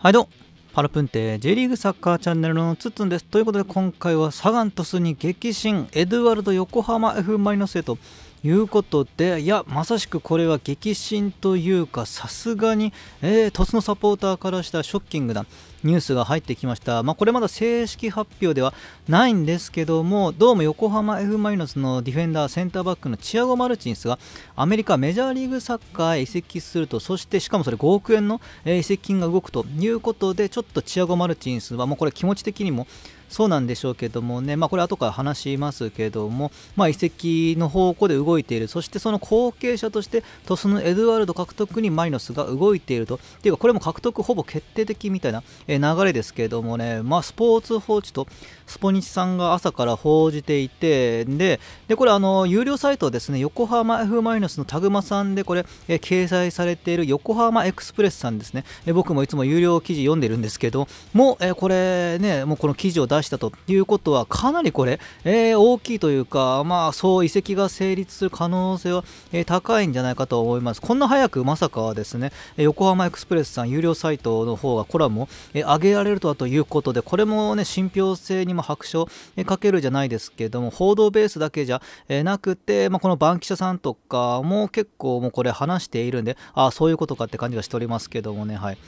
はいどうパルプンテ J リーグサッカーチャンネルのツッツンです。ということで今回はサガン鳥栖に激震エドワルド横浜 F・ マリノスへということでいやまさしくこれは激震というかさすがに、えー、鳥栖のサポーターからしたらショッキングだニュースが入ってきました、まあ、これまだ正式発表ではないんですけどもどうも横浜 F・ マリノスのディフェンダーセンターバックのチアゴ・マルチンスがアメリカメジャーリーグサッカーへ移籍するとそしてしかもそれ5億円の移籍金が動くということでちょっとチアゴ・マルチンスはもうこれ気持ち的にもそうなんでしょうけどもね、まあ、これ後から話しますけども、まあ、移籍の方向で動いている、そしてその後継者として、トスのエドワールド獲得にマリノスが動いていると、っていうか、これも獲得ほぼ決定的みたいなえ流れですけれどもね、まあ、スポーツ報知とスポニチさんが朝から報じていて、で、でこれ、あの、有料サイトですね、横浜 F マイナスのタグマさんで、これ、え掲載されている横浜エクスプレスさんですね、え僕もいつも有料記事読んでるんですけど、もう、えこれね、もうこの記事を出したということは、かなりこれ、えー、大きいというか、まあ、そう、遺跡が成立する可能性は、え高いんじゃないかと思います。こんな早く、まさかですね、横浜エクスプレスさん有料サイトの方がコラムを、え挙げられるとはということでこれもね信憑性にも拍書をかけるじゃないですけども報道ベースだけじゃなくて、まあ、このバンキシャさんとかも結構もうこれ話しているんでああそういうことかって感じがしておりますけどもねはい。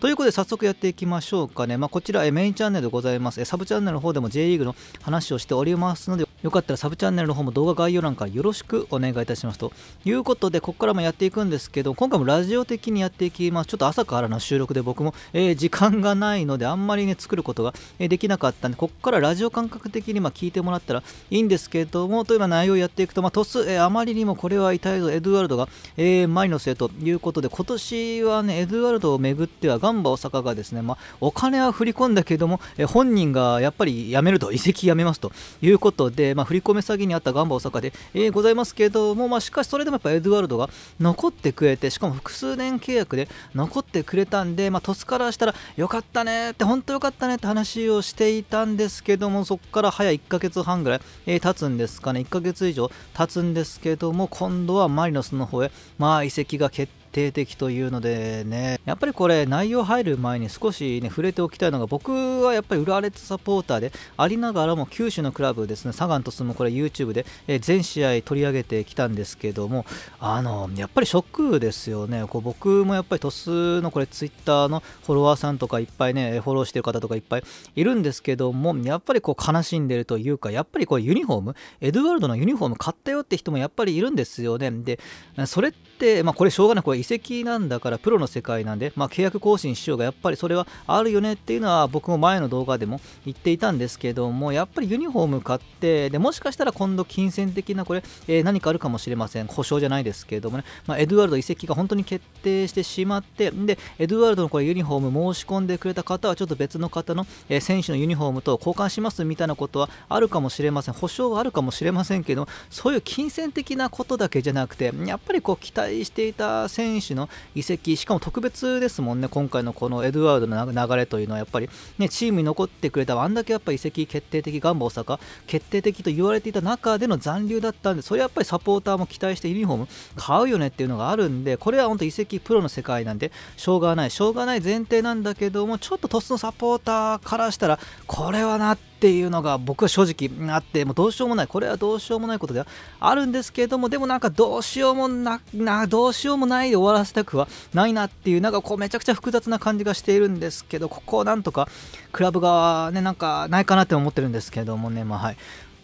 ということで早速やっていきましょうかね。まあ、こちらメインチャンネルでございます。サブチャンネルの方でも J リーグの話をしておりますので、よかったらサブチャンネルの方も動画概要欄からよろしくお願いいたしますということでここからもやっていくんですけど今回もラジオ的にやっていきますちょっと朝からの収録で僕も、えー、時間がないのであんまりね作ることができなかったんでここからラジオ感覚的にま聞いてもらったらいいんですけどもという内容をやっていくとまあトス、えー、あまりにもこれは痛いぞエドゥアルドが、えー、マリノスへということで今年はねエドゥアルドをめぐってはガンバ大阪がですねまあ、お金は振り込んだけども、え本人がやっぱり辞めると移籍辞めますということでえー、まあ、振り込め詐欺にあったガンバ大阪で、えー、ございますけれども、まあ、しかしそれでもやっぱエドワルドが残ってくれてしかも複数年契約で残ってくれたんで、まあ、鳥からしたらよかったねって本当よかったねって話をしていたんですけどもそこから早1ヶ月半ぐらい、えー、経つんですかね1ヶ月以上経つんですけども今度はマリノスの方へ、まあ、移籍が決定定的というのでね、やっぱりこれ内容入る前に少しね、触れておきたいのが、僕はやっぱり浦和レッズサポーターでありながらも、九州のクラブですね、サガン鳥栖もこれ YouTube で、え全試合取り上げてきたんですけども、あの、やっぱりショックですよね。こう僕もやっぱり鳥栖のこれ Twitter のフォロワーさんとかいっぱいね、フォローしてる方とかいっぱいいるんですけども、やっぱりこう悲しんでるというか、やっぱりこれユニフォーム、エドワワルドのユニフォーム買ったよって人もやっぱりいるんですよね。で、それって、まあこれしょうがない、これ移籍なんだからプロの世界なんで、まあ、契約更新しようがやっぱりそれはあるよねっていうのは僕も前の動画でも言っていたんですけどもやっぱりユニフォーム買ってでもしかしたら今度金銭的なこれ、えー、何かあるかもしれません故障じゃないですけどもね、まあ、エドワルド移籍が本当に決定してしまってでエドワルドのこれユニフォーム申し込んでくれた方はちょっと別の方の、えー、選手のユニフォームと交換しますみたいなことはあるかもしれません保証はあるかもしれませんけどそういう金銭的なことだけじゃなくてやっぱりこう期待していた選手選手の移籍しかも特別ですもんね今回のこのエドワードの流れというのはやっぱり、ね、チームに残ってくれたあんだけやっぱ移籍決定的ガンバ大阪決定的と言われていた中での残留だったんでそれはやっぱりサポーターも期待してユニフォーム買うよねっていうのがあるんでこれは本当移籍プロの世界なんでしょうがないしょうがない前提なんだけどもちょっとトスのサポーターからしたらこれはなってっていうのが僕は正直あってもうどうしようもないこれはどうしようもないことではあるんですけれどもでもなんかどうしようもなどうしようもないで終わらせたくはないなっていうなんかこうめちゃくちゃ複雑な感じがしているんですけどここをなんとかクラブ側ねなんかないかなって思ってるんですけどもねまあはい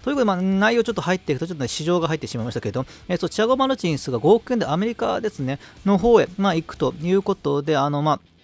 ということで、まあ、内容ちょっと入っていくと、ちょっと、ね、市場が入ってしまいましたけど、えー、そうチアゴ・マルチンスが5億円でアメリカですね、の方へ、まあ、行くということで、あの、まあ、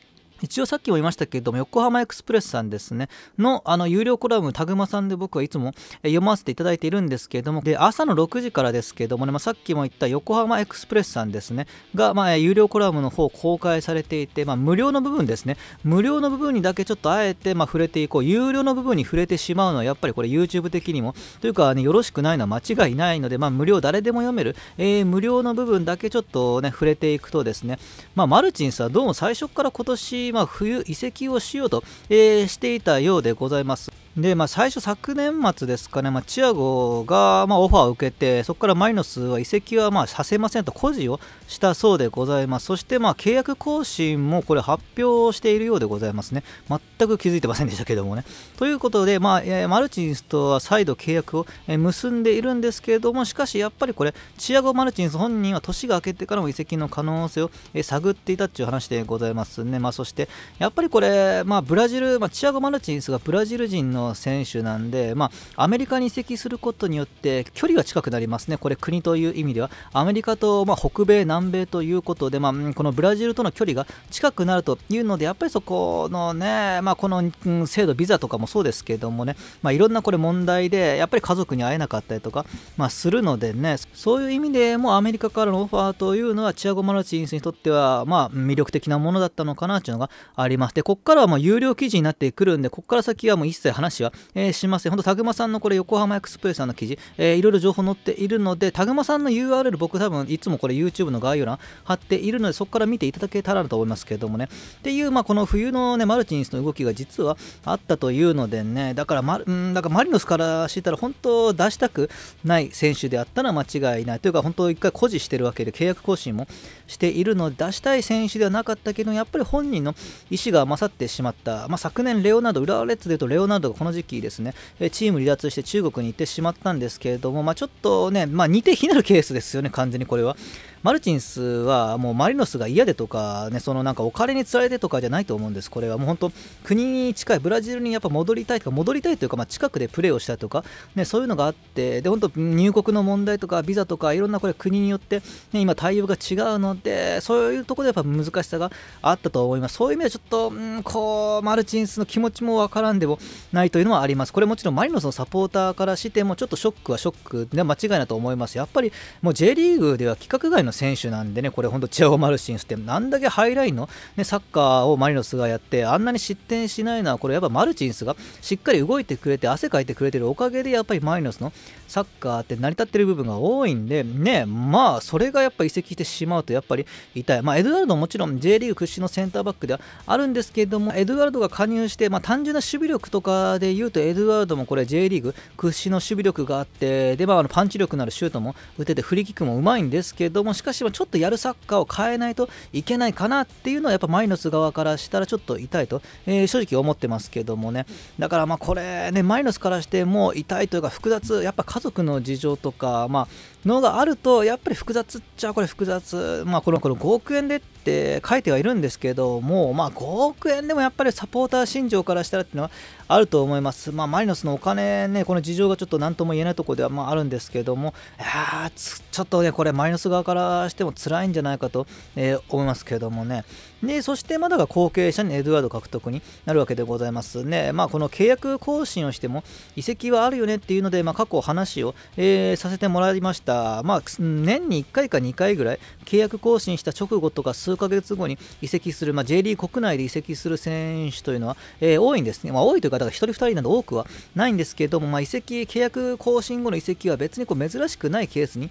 一応さっきも言いましたけれども、横浜エクスプレスさんですね、の、あの、有料コラム、タグマさんで僕はいつも読ませていただいているんですけれども、で、朝の6時からですけれどもね、まあ、さっきも言った横浜エクスプレスさんですね、が、まあ、有料コラムの方公開されていて、まあ、無料の部分ですね、無料の部分にだけちょっとあえて、まあ、触れていこう、有料の部分に触れてしまうのは、やっぱりこれ YouTube 的にも、というか、ね、よろしくないのは間違いないので、まあ、無料誰でも読める、えー、無料の部分だけちょっとね、触れていくとですね、まあ、マルチンさ、どうも最初から今年、まあ、冬移籍をしようと、えー、していたようでございます。で、まあ、最初昨年末ですかね、まあ、チアゴが、まあ、オファーを受けて、そこからマリノスは移籍はまあさせませんと、誇示をしたそうでございます。そして、まあ、契約更新もこれ発表しているようでございますね。全く気づいてませんでしたけどもね。ということで、まあ、マルチンスとは再度契約を、え結んでいるんですけれども、しかしやっぱりこれ、チアゴ・マルチンス本人は年が明けてからも移籍の可能性を、え探っていたという話でございますね。まあ、そして、やっぱりこれ、まあ、ブラジル、まあ、チアゴ・マルチンスがブラジル人のの選手なんで、まあ、アメリカに移籍することによって距離が近くなりますね、これ国という意味ではアメリカと、ま北米、南米ということで、まあ、このブラジルとの距離が近くなるというのでやっぱりそこのね、まあ、この制度、ビザとかもそうですけどもね、まあ、いろんなこれ問題でやっぱり家族に会えなかったりとか、まするのでねそういう意味でもアメリカからのオファーというのはチアゴ・マルチンスにとっては、ま魅力的なものだったのかなというのがあります。でここからはもう有料記事になってくるんでここから先はもう一切話は、えー、しません。ほんと、タグマさんのこれ、横浜エクスプレスさんの記事、えー、いろいろ情報載っているので、タグマさんの URL、僕多分、いつもこれ YouTube の概要欄貼っているので、そこから見ていただけたらと思いますけどもね。っていう、まあ、この冬のね、マルチンスの動きが実はあったというのでね、だからマ、ま、んだからマリノスからしたら、本当、出したくない選手であったら間違いない。というか、本当、一回誇示してるわけで、契約更新もしているので出したい選手ではなかったけどやっぱり本人の意思が勝ってしまった、まあ、昨年レオナード浦和レッズでいうとレオナードがこの時期ですねチーム離脱して中国に行ってしまったんですけれども、まあ、ちょっとね、まあ、似て非なるケースですよね完全にこれは。マルチンスはもうマリノスが嫌でとか、ね、そのなんかお金につられてとかじゃないと思うんです、これはもう本当、国に近い、ブラジルにやっぱ戻りたいとか、戻りたいというか、まあ、近くでプレーをしたとか、ね、そういうのがあって、で本当、入国の問題とか、ビザとか、いろんなこれ国によって、ね、今、対応が違うので、そういうところでやっぱ難しさがあったと思います、そういう意味ではちょっと、うん、こう、マルチンスの気持ちもわからんでもないというのはあります、これもちろんマリノスのサポーターからしても、ちょっとショックはショックで間違いなと思います、やっぱりもう J リーグでは規格外のの選手なんでね、これ本当、チアゴ・マルシンスって、なんだけハイラインの、ね、サッカーをマリノスがやって、あんなに失点しないのは、これやっぱマルチンスがしっかり動いてくれて、汗かいてくれてるおかげで、やっぱりマリノスのサッカーって成り立ってる部分が多いんで、ね、まあ、それがやっぱ移籍してしまうと、やっぱり痛い。まあ、エドワアルドももちろん J リーグ屈指のセンターバックではあるんですけれども、エドワルドが加入して、まあ、単純な守備力とかで言うと、エドワアルドもこれ J リーグ屈指の守備力があって、で、まあ、あのパンチ力のあるシュートも打てて、フリーキックもうまいんですけども、しかしてちょっとやるサッカーを変えないといけないかなっていうのはやっぱマイナス側からしたらちょっと痛いと、えー、正直思ってますけどもねだからまあこれねマイナスからしてもう痛いというか複雑やっぱ家族の事情とかまあのがあるとやっぱり複雑っちゃこれ複雑まあこのこの5億円でって書いてはいるんですけどもまあ5億円でもやっぱりサポーター心情からしたらっていうのはあると思いますまあマリノスのお金ねこの事情がちょっと何とも言えないところではまああるんですけどもいやちょっとねこれマリノス側からしても辛いんじゃないかと、えー、思いますけどもねでそしてまだが後継者にエドワード獲得になるわけでございますね、まあ、この契約更新をしても移籍はあるよねっていうので、まあ、過去話を、えー、させてもらいました、まあ、年に1回か2回ぐらい契約更新した直後とか数ヶ月後に移籍する、まあ、J リー国内で移籍する選手というのは、えー、多いんですね、まあ、多いというかだから1人2人など多くはないんですけども、まあ、移籍契約更新後の移籍は別にこう珍しくないケースに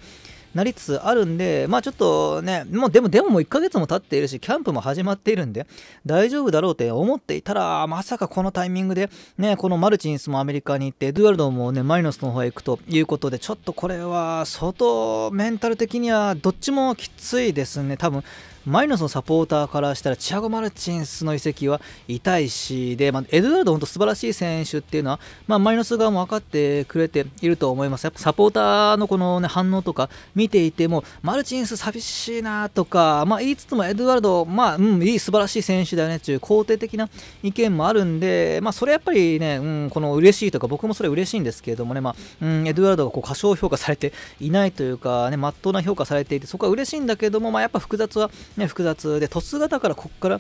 なりつつあるんで、まあちょっとね、もうでも、でももう1ヶ月も経っているし、キャンプも始まっているんで、大丈夫だろうって思っていたら、まさかこのタイミングで、ね、このマルチンスもアメリカに行って、ドゥアルドもね、マリノスの方へ行くということで、ちょっとこれは、相当メンタル的にはどっちもきついですね、多分。マリノスのサポーターからしたらチアゴ・マルチンスの移籍は痛いしで、まあ、エドゥアルド、本当素晴らしい選手っていうのは、まあ、マリノス側も分かってくれていると思います。やっぱサポーターのこの、ね、反応とか見ていても、マルチンス寂しいなとか、まあ、言いつつもエドゥアルド、まあ、うん、いい素晴らしい選手だよねっていう肯定的な意見もあるんで、まあ、それやっぱりね、うん、この嬉しいとか、僕もそれ嬉しいんですけれどもね、まあ、うん、エドゥアルドがこう過小評価されていないというか、ね、まっとうな評価されていて、そこは嬉しいんだけども、まあ、やっぱ複雑はね、複雑で、突栖がだからここから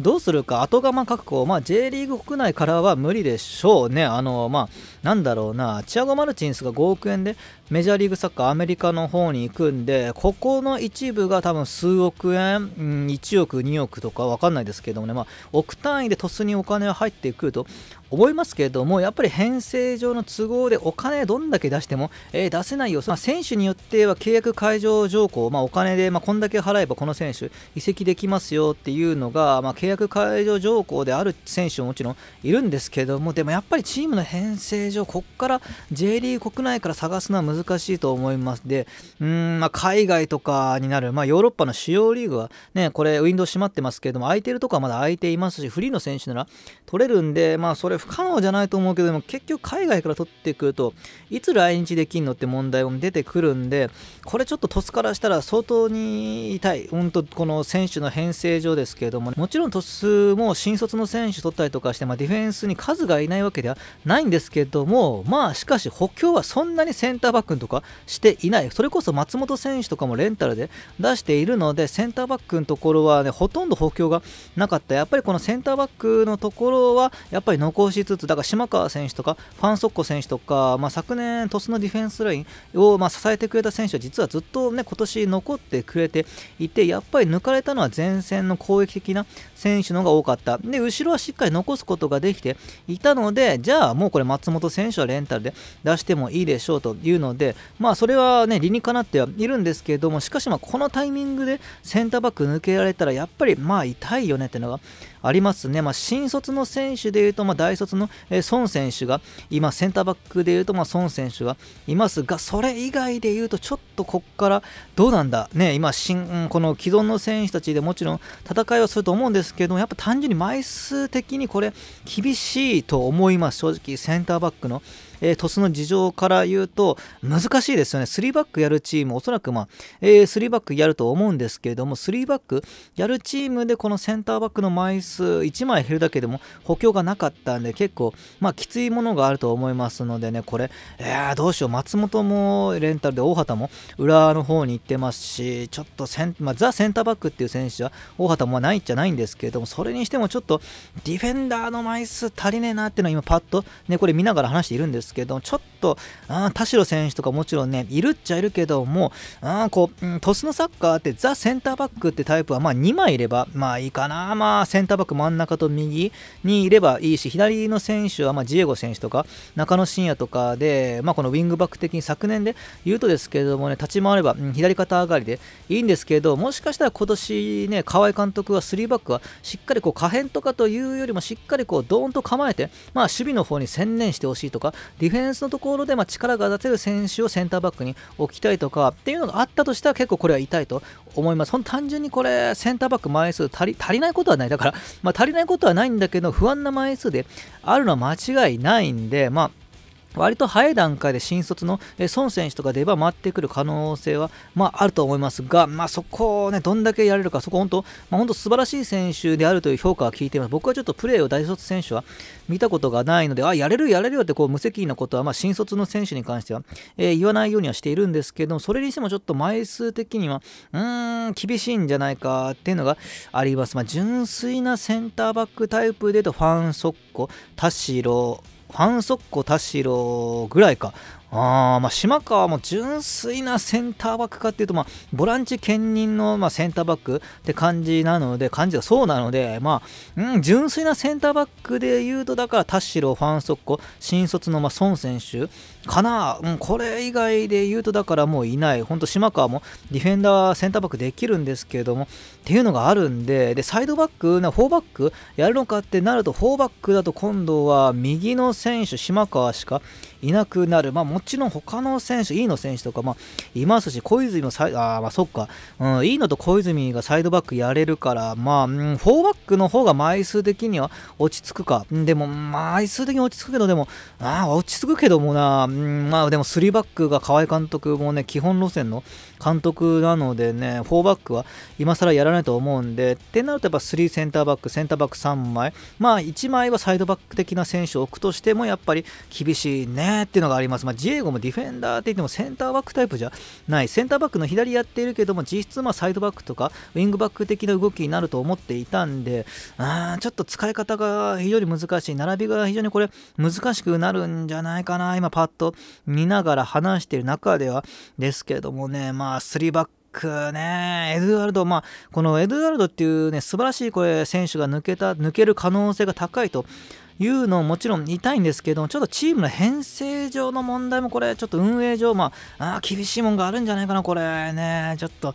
どうするか、後釜確保、まあ、J リーグ国内からは無理でしょうね、あのまあ、なんだろうな、チアゴ・マルチンスが5億円でメジャーリーグサッカーアメリカの方に行くんでここの一部が多分数億円、うん、1億2億とか分かんないですけどもね、まあ、億単位で突にお金は入ってくると思いますけれどもやっぱり編成上の都合でお金どんだけ出しても、えー、出せないよ、まあ、選手によっては契約解除条項、まあ、お金で、まあ、こんだけ払えばこの選手移籍できますよっていうのが、まあ、契約解除条項である選手ももちろんいるんですけどもでもやっぱりチームの編成上ここから J リーグ国内から探すのは難難しいと思います。で、うん、まあ、海外とかになる、まあ、ヨーロッパの主要リーグはね、これ、ウィンドウ閉まってますけれども、空いてるとこはまだ空いていますし、フリーの選手なら取れるんで、まあ、それ不可能じゃないと思うけど、も結局、海外から取ってくると、いつ来日できんのって問題も出てくるんで、これちょっとトスからしたら相当に痛い、本当、この選手の編成上ですけれども、ね、もちろんトスも新卒の選手取ったりとかして、まあ、ディフェンスに数がいないわけではないんですけども、まあ、しかし補強はそんなにセンターバックックとかしていない、それこそ松本選手とかもレンタルで出しているので、センターバックのところは、ね、ほとんど補強がなかった、やっぱりこのセンターバックのところはやっぱり残しつつ、だから島川選手とか、ファン・ソッコ選手とか、まあ、昨年、鳥栖のディフェンスラインをま支えてくれた選手は実はずっと、ね、今年残ってくれていて、やっぱり抜かれたのは前線の攻撃的な選手の方が多かった。で後ろはしっかり残すことができていたので、じゃあもうこれ松本選手はレンタルで出してもいいでしょうというのので、まあ、それはね、理にかなってはいるんですけれども、しかし、まこのタイミングでセンターバック抜けられたら、やっぱり、まあ、痛いよねっていうのがありますね。まあ、新卒の選手でいうと、ま大卒の、え孫選手が、今、センターバックでいうと、ま孫選手がいますが、それ以外でいうと、ちょっとこっからどうなんだ、ね、今新、この既存の選手たちでもちろん戦いはすると思うんですけども、やっぱ単純に枚数的にこれ、厳しいと思います、正直、センターバックの。えー、トスの事情から言うと難しいですよね。3バックやるチーム、おそらく、まあえー、3バックやると思うんですけれども、3バックやるチームでこのセンターバックの枚数1枚減るだけでも補強がなかったんで、結構、まあ、きついものがあると思いますのでね、これ、えー、どうしよう、松本もレンタルで大畑も裏の方に行ってますし、ちょっとセン、まあ、ザ・センターバックっていう選手は大畑もないっちゃないんですけれども、それにしてもちょっとディフェンダーの枚数足りねえなっていうのは今パッとね、これ見ながら話しているんですけど、ちょっと、あ田代選手とかもちろんね、いるっちゃいるけども、あこう、うん、トスのサッカーってザ・センターバックってタイプは、まあ2枚いれば、まあいいかな、まあセンターバック真ん中と右にいればいいし、左の選手は、まあジエゴ選手とか、中野伸也とかで、まあこのウィングバック的に昨年で言うとですけどもね、立ち回れば、うん、左肩上がりでいいんですけど、もしかしたら今年ね、河合監督は3バックはしっかりこう可変とかというよりもしっかりこうドーンと構えて、まあ守備の方に専念してほしいとかディフェンスのところでま力が出せる選手をセンターバックに置きたいとかっていうのがあったとしたら結構これは痛いと思います。ほ単純にこれセンターバック枚数足りないことはない。だから、まあ、足りないことはないんだけど不安な枚数であるのは間違いないんで、まあ割と早い段階で新卒の孫選手とか出番回ってくる可能性は、まあ、あると思いますが、まあ、そこを、ね、どんだけやれるか、そこ本当、まあ、本当素晴らしい選手であるという評価は聞いています。僕はちょっとプレーを大卒選手は見たことがないので、あ、やれるやれるよってこう無責任なことは、まあ、新卒の選手に関しては、えー、言わないようにはしているんですけども、それにしてもちょっと枚数的には、うーん、厳しいんじゃないかっていうのがあります。まあ、純粋なセンターバックタイプでと、ファン・ソッコ、田代、ファンソッコ田代ぐらいか。あまあ、島川も純粋なセンターバックかっていうと、まあ、ボランチ兼任の、まあ、センターバックって感じなので、感じがそうなので、まあ、うん、純粋なセンターバックで言うと、だから田代、ファンソッコ、新卒の、まあ、孫選手かな、うん、これ以外で言うと、だからもういない、ほんと島川もディフェンダー、センターバックできるんですけれども、っていうのがあるんで、でサイドバック、な4バックやるのかってなると、フォーバックだと今度は右の選手、島川しかいなくなる、まあ、もちろん他の選手、飯の選手とか、まあ、いますし、小泉もサイあまあそっか、うん、いのと小泉がサイドバックやれるから、まあ、うん、ーバックの方が枚数的には落ち着くか、でも、枚数的に落ち着くけど、でも、ああ落ち着くけどもな、うん、まあでも3バックが河合監督もね、基本路線の監督なのでね、4バックは今更やらないと思うんで、ってなるとやっぱ3センターバック、センターバック3枚、まあ1枚はサイドバック的な選手を置くとしてもやっぱり厳しいねっていうのがあります。まあ、ジエゴもディフェンダーって言ってもセンターバックタイプじゃない、センターバックの左やっているけども、実質まあサイドバックとかウィングバック的な動きになると思っていたんで、あちょっと使い方が非常に難しい、並びが非常にこれ難しくなるんじゃないかな、今パッと見ながら話している中ではですけどもね、まあま3バックね、エドゥアルド、まあ、このエドゥアルドっていうね、素晴らしいこれ選手が抜けた、抜ける可能性が高いと。いうのももちろん痛いんですけどちょっとチームの編成上の問題もこれちょっと運営上まあ厳しいもんがあるんじゃないかなこれねちょっと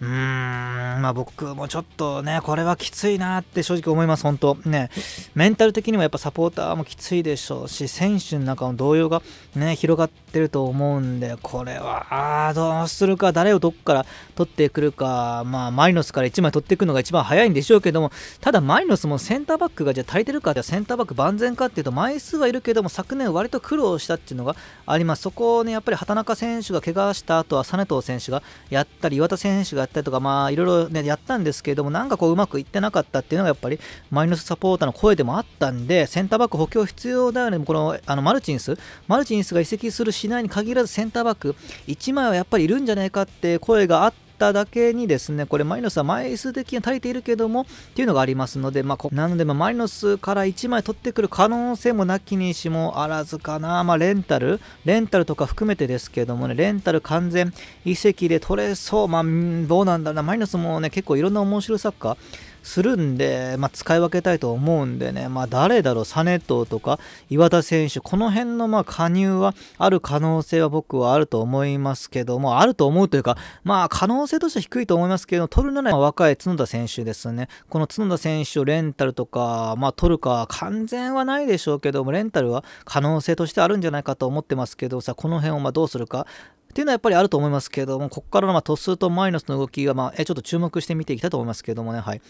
うーん、まあ、僕もちょっとね、これはきついなって正直思います、本当。ね、メンタル的にもやっぱサポーターもきついでしょうし、選手の中の動揺がね、広がってると思うんで、これは、あどうするか、誰をどっから取ってくるか、まあ、マリノスから1枚取っていくのが一番早いんでしょうけども、ただマリノスもセンターバックがじゃ足りてるか、じゃセンターバック万全かっていうと、枚数はいるけども、昨年割と苦労したっていうのがあります。そこをね、やっぱり畑中選手が怪我した後は、実藤選手がやったり、岩田選手がったりとか、まあ、いろいろね、やったんですけれども、なんかこう、うまくいってなかったっていうのが、やっぱり、マイナスサポーターの声でもあったんで、センターバック補強必要だよね、この、あの、マルチンス、マルチンスが移籍するしないに限らず、センターバック、1枚はやっぱりいるんじゃないかって声があって、っただけにですね、これマリノスは枚数的には足りているけども、っていうのがありますので、まあ、なので、まマリノスから1枚取ってくる可能性もなきにしもあらずかな、まあ、レンタル、レンタルとか含めてですけどもね、レンタル完全移籍で取れそう、まあ、どうなんだろうな、マリノスもね、結構いろんな面白いサッカー、するんで、まあ、使い分けたいと思うんでね、まあ、誰だろう、サネットとか岩田選手、この辺のま加入はある可能性は僕はあると思いますけども、あると思うというか、まあ、可能性としては低いと思いますけど、取るなら若い角田選手ですね、この角田選手をレンタルとか、まあ、取るか、完全はないでしょうけども、レンタルは可能性としてあるんじゃないかと思ってますけどさ、この辺をまどうするか、っていうのはやっぱりあると思いますけども、ここからのま突数とマイナスの動きが、まあ、えちょっと注目して見ていきたいと思いますけどもね、はい。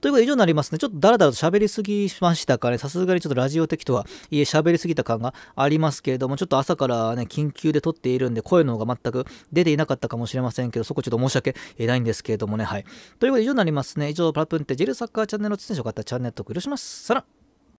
ということで以上になりますね。ちょっとダラダラと喋りすぎましたかね。さすがにちょっとラジオ的とはいえ喋りすぎた感がありますけれども、ちょっと朝からね、緊急で撮っているんで、声の方が全く出ていなかったかもしれませんけど、そこちょっと申し訳ないんですけれどもね。はい。ということで以上になりますね。以上、プラプンテジェルサッカーチャンネルの出演者よかったらチャンネル登録よろしくお願いします。さら